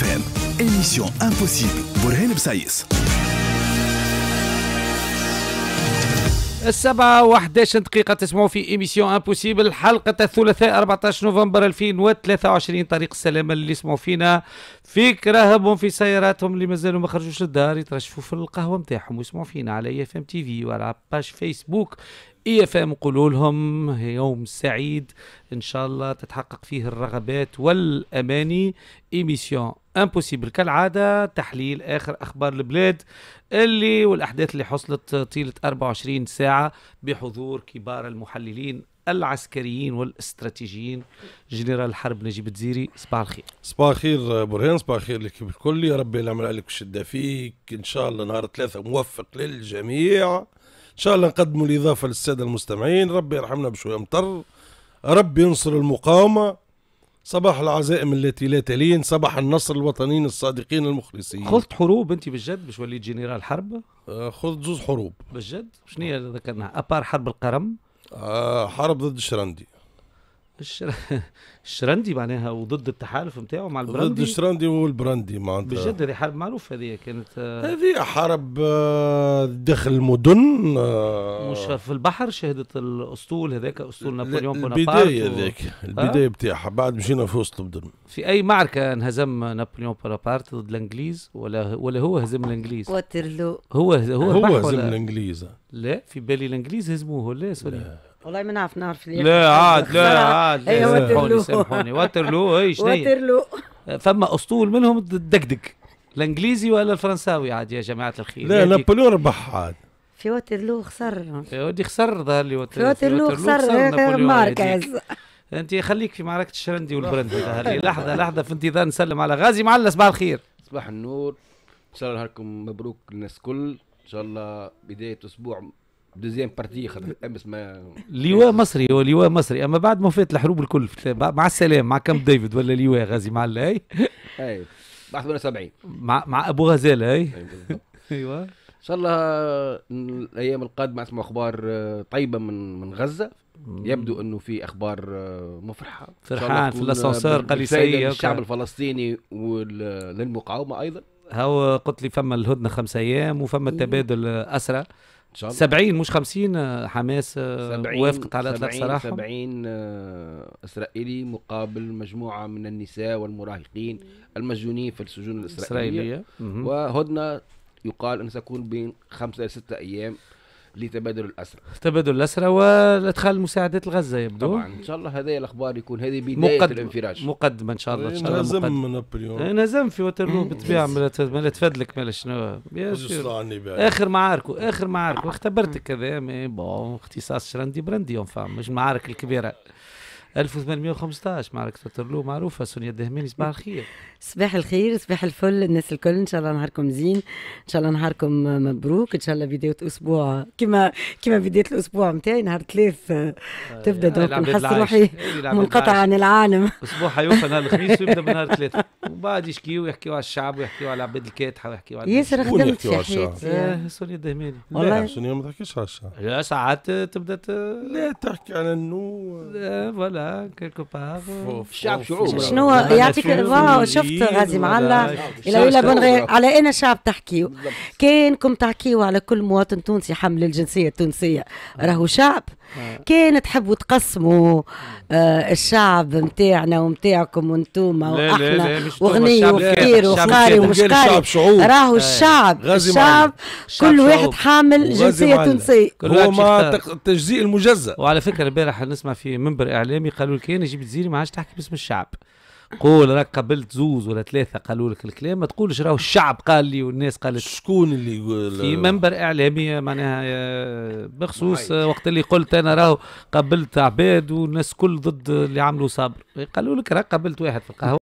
FM, émission impossible. برهان بسايس السبعة و11 دقيقة تسمعوا في ايميسيون امبوسيبل حلقة الثلاثاء 14 نوفمبر 2023 طريق السلامة اللي يسمعوا فينا في كراهبهم في سياراتهم اللي مازالوا ما خرجوش للدار يترشفوا في القهوة نتاعهم ويسمعوا فينا على اف ام تي في وعلى باج فيسبوك اي اف ام قولوا لهم يوم سعيد ان شاء الله تتحقق فيه الرغبات والاماني ايميسيون امبوسيبل كالعاده تحليل اخر اخبار البلاد اللي والاحداث اللي حصلت طيله 24 ساعه بحضور كبار المحللين العسكريين والاستراتيجيين جنرال الحرب نجيب الدزيري صباح الخير صباح الخير برهان صباح الخير لك بالكل يا ربي العمل عليك والشده فيك ان شاء الله نهار ثلاثه موفق للجميع ان شاء الله نقدموا الاضافه للساده المستمعين ربي يرحمنا بشويه مطر ربي ينصر المقاومه صباح العزائم التي لا تلين صباح النصر الوطنيين الصادقين المخلصين خذت حروب انت بالجد باش وليت جنرال حرب آه، خذت زوز حروب بالجد شنو هي ذكرناها ابار حرب القرم آه حرب ضد الشرندي الشر... معناها وضد التحالف نتاعو مع البراندي ضد الشرندي والبراندي معناتها بجد هذه حرب معروفه هذه كانت آه، هذه حرب آه، داخل المدن آه، مش في البحر شهدت الاسطول هذاك اسطول نابليون بونابارت البدايه هذاك و... البدايه بتاعها بعد مشينا في وسط المدن في اي معركه انهزم نابليون بونابارت ضد الانجليز ولا ولا هو هزم الانجليز واترلو هو هو هو هزم ولا... الانجليز لا في بالي الانجليز هزموه ولا سوري والله ما نعرف نعرف لا عاد لا عاد لا سامحوني أيوة، سامحوني واترلو اي شنو واترلو فما اسطول منهم الدقدق الانجليزي ولا الفرنساوي عاد يا جماعه الخير لا نابليون ربح عاد في واترلو خسر يا ودي خسر ظهر لي واترلو في واترلو خسر ماركز انت خليك في معركه الشرندي والبرندي ظهر لي لحظه لحظه في انتظار نسلم على غازي معلى صباح الخير صباح النور ان شاء الله نهاركم مبروك للناس كل ان شاء الله بدايه اسبوع دوزيام بارتي خاطر امس أه، ما لواء مصري هو لواء مصري اما بعد ما فات الحروب الكل مع السلام مع كامب ديفيد ولا لواء غازي مع اي اي مع 78 مع مع ابو غزاله اي ايوه ان شاء الله الايام القادمه اسمع اخبار آه، طيبه من من غزه يبدو انه في اخبار آه، مفرحه فرحان في الاسانسير قليسيه الشعب الفلسطيني وللمقاومه ايضا هو قلت لي فما الهدنه خمس ايام وفما تبادل اسرى ان شاء الله 70 مش 50 آه، حماس آه، وافقت على اطلاق سراحهم 70 اسرائيلي مقابل مجموعه من النساء والمراهقين المسجونين في السجون الاسرائيليه, الإسرائيلية. وهدنه يقال ان ستكون بين خمسه الى سته ايام لتبادل الأسرى تبادل الأسرى وإدخال المساعدات لغزة يبدو طبعا إن شاء الله هذه الأخبار يكون هذه بداية مقدم. الانفراج مقدمة إن شاء الله إن شاء الله نزم نابليون إيه، نزم في وترلو بالطبيعة ما لا تفدلك ما شنو آخر معاركه آخر معاركه اختبرتك كذا مي بون اختصاص شراندي براندي فهم مش المعارك الكبيرة 1815 معركة واترلو معروفة سونيا الدهماني صباح الخير صباح الخير صباح الفل الناس الكل ان شاء الله نهاركم زين ان شاء الله نهاركم مبروك ان شاء الله بداية اسبوع كما كما بداية الاسبوع نتاعي نهار ثلاث آه، آه، تبدا دونك نحس روحي إيه، منقطع عن العالم اسبوع حيوفى نهار الخميس ويبدا من نهار ثلاثة وبعد يشكيو يشكيوا ويحكيوا على الشعب ويحكيوا على العباد الكاتحة ويحكيوا على ياسر خدمت في حياتي سونيا الدهماني والله سونيا ما تحكيش على الشعب لا ساعات تبدا لا تحكي على النو لا آه، فوالا بار شعب شعوب شنو يعطيك واو شفت غازي معلى الى ولا بون على انا شعب تحكيو كانكم تحكيو على كل مواطن تونسي حمل الجنسيه التونسيه راهو شعب آه. كان تحبوا تقسموا آه الشعب نتاعنا ومتاعكم وانتوما واحنا وغني وفقير ومش ومشقاري راهو آه. الشعب الشعب كل واحد حامل جنسيه تونسيه هو ما تجزيء المجزأ وعلى فكره البارح نسمع في منبر اعلامي قالوا لك انا جبت زيري ما عادش تحكي باسم الشعب قول راك قبلت زوز ولا ثلاثه قالوا لك الكلام ما تقولش راهو الشعب قال لي والناس قالت شكون اللي يقول في منبر اعلامي معناها بخصوص آه، آه، وقت اللي قلت انا راهو قبلت عباد والناس كل ضد اللي عملوا صبر قالوا لك راك قبلت واحد في القهوه